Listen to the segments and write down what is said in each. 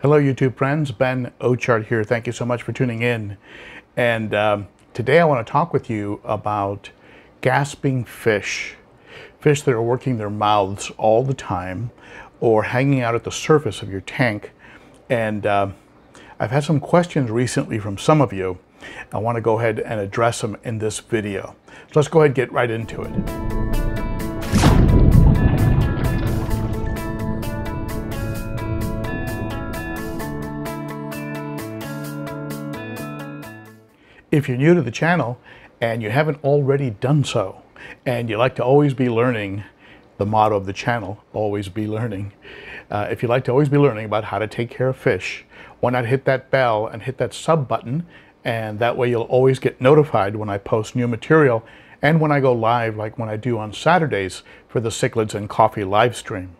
Hello, YouTube friends. Ben Ochart here. Thank you so much for tuning in. And um, today I want to talk with you about gasping fish, fish that are working their mouths all the time or hanging out at the surface of your tank. And uh, I've had some questions recently from some of you. I want to go ahead and address them in this video. So let's go ahead and get right into it. If you're new to the channel and you haven't already done so, and you like to always be learning, the motto of the channel, always be learning. Uh, if you like to always be learning about how to take care of fish, why not hit that bell and hit that sub button, and that way you'll always get notified when I post new material and when I go live, like when I do on Saturdays for the Cichlids and Coffee live stream.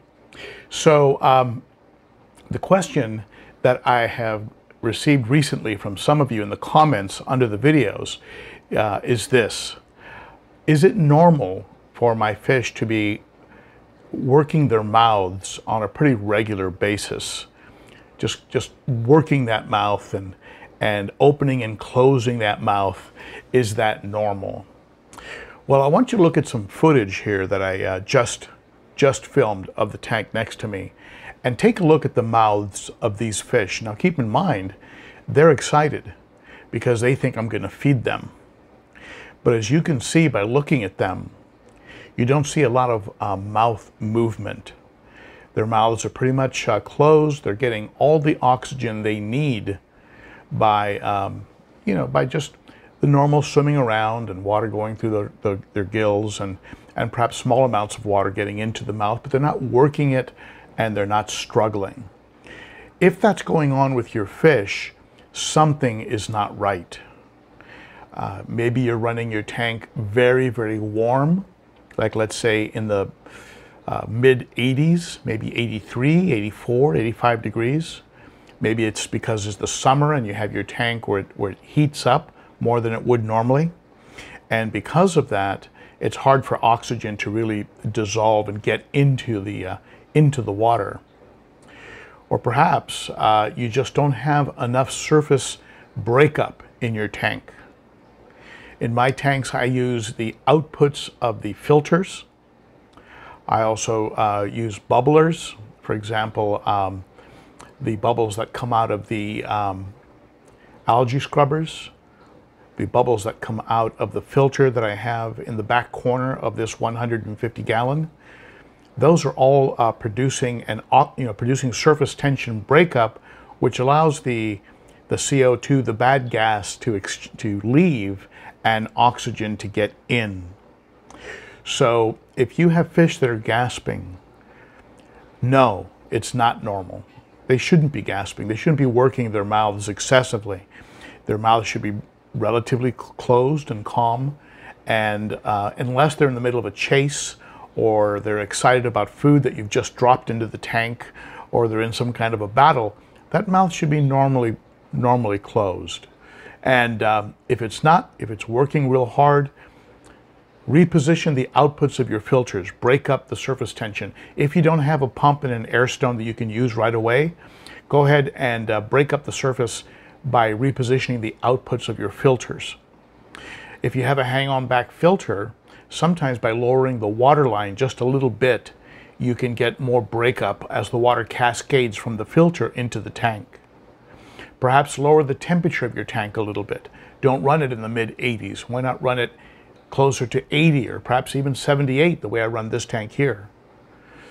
So um, the question that I have received recently from some of you in the comments under the videos uh, is this. Is it normal for my fish to be working their mouths on a pretty regular basis? Just, just working that mouth and, and opening and closing that mouth, is that normal? Well, I want you to look at some footage here that I uh, just just filmed of the tank next to me and take a look at the mouths of these fish. Now keep in mind, they're excited because they think I'm going to feed them. But as you can see by looking at them, you don't see a lot of uh, mouth movement. Their mouths are pretty much uh, closed. They're getting all the oxygen they need by, um, you know, by just the normal swimming around and water going through the, the, their gills and, and perhaps small amounts of water getting into the mouth, but they're not working it and they're not struggling. If that's going on with your fish, something is not right. Uh, maybe you're running your tank very, very warm, like let's say in the uh, mid 80s, maybe 83, 84, 85 degrees. Maybe it's because it's the summer and you have your tank where it, where it heats up more than it would normally. And because of that, it's hard for oxygen to really dissolve and get into the, uh, into the water. Or perhaps uh, you just don't have enough surface breakup in your tank. In my tanks, I use the outputs of the filters. I also uh, use bubblers. For example, um, the bubbles that come out of the um, algae scrubbers the bubbles that come out of the filter that I have in the back corner of this 150 gallon. Those are all uh, producing an you know producing surface tension breakup, which allows the the CO2, the bad gas, to to leave and oxygen to get in. So if you have fish that are gasping, no, it's not normal. They shouldn't be gasping. They shouldn't be working their mouths excessively. Their mouths should be relatively closed and calm. And uh, unless they're in the middle of a chase or they're excited about food that you've just dropped into the tank or they're in some kind of a battle, that mouth should be normally, normally closed. And um, if it's not, if it's working real hard, reposition the outputs of your filters, break up the surface tension. If you don't have a pump and an air stone that you can use right away, go ahead and uh, break up the surface by repositioning the outputs of your filters. If you have a hang-on back filter, sometimes by lowering the water line just a little bit, you can get more breakup as the water cascades from the filter into the tank. Perhaps lower the temperature of your tank a little bit. Don't run it in the mid 80s. Why not run it closer to 80 or perhaps even 78 the way I run this tank here.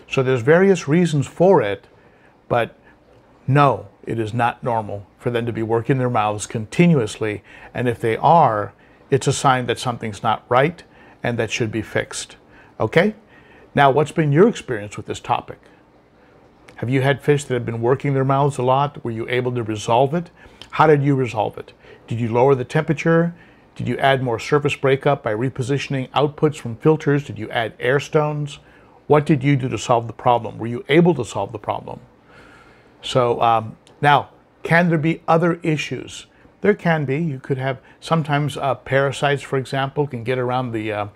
So there's various reasons for it, but no, it is not normal for them to be working their mouths continuously. And if they are, it's a sign that something's not right and that should be fixed. Okay? Now, what's been your experience with this topic? Have you had fish that have been working their mouths a lot? Were you able to resolve it? How did you resolve it? Did you lower the temperature? Did you add more surface breakup by repositioning outputs from filters? Did you add air stones? What did you do to solve the problem? Were you able to solve the problem? So um, now, can there be other issues? There can be. You could have sometimes uh, parasites, for example, can get around the uh,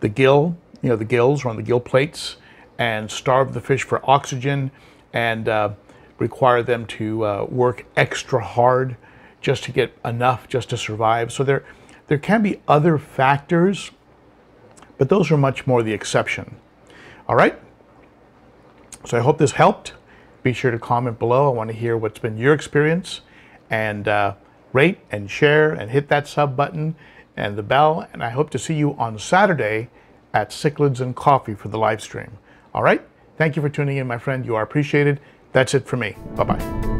the gill, you know, the gills or on the gill plates, and starve the fish for oxygen, and uh, require them to uh, work extra hard just to get enough just to survive. So there there can be other factors, but those are much more the exception. All right. So I hope this helped be sure to comment below. I want to hear what's been your experience and uh, rate and share and hit that sub button and the bell. And I hope to see you on Saturday at Cichlids and Coffee for the live stream. All right. Thank you for tuning in, my friend. You are appreciated. That's it for me. Bye bye.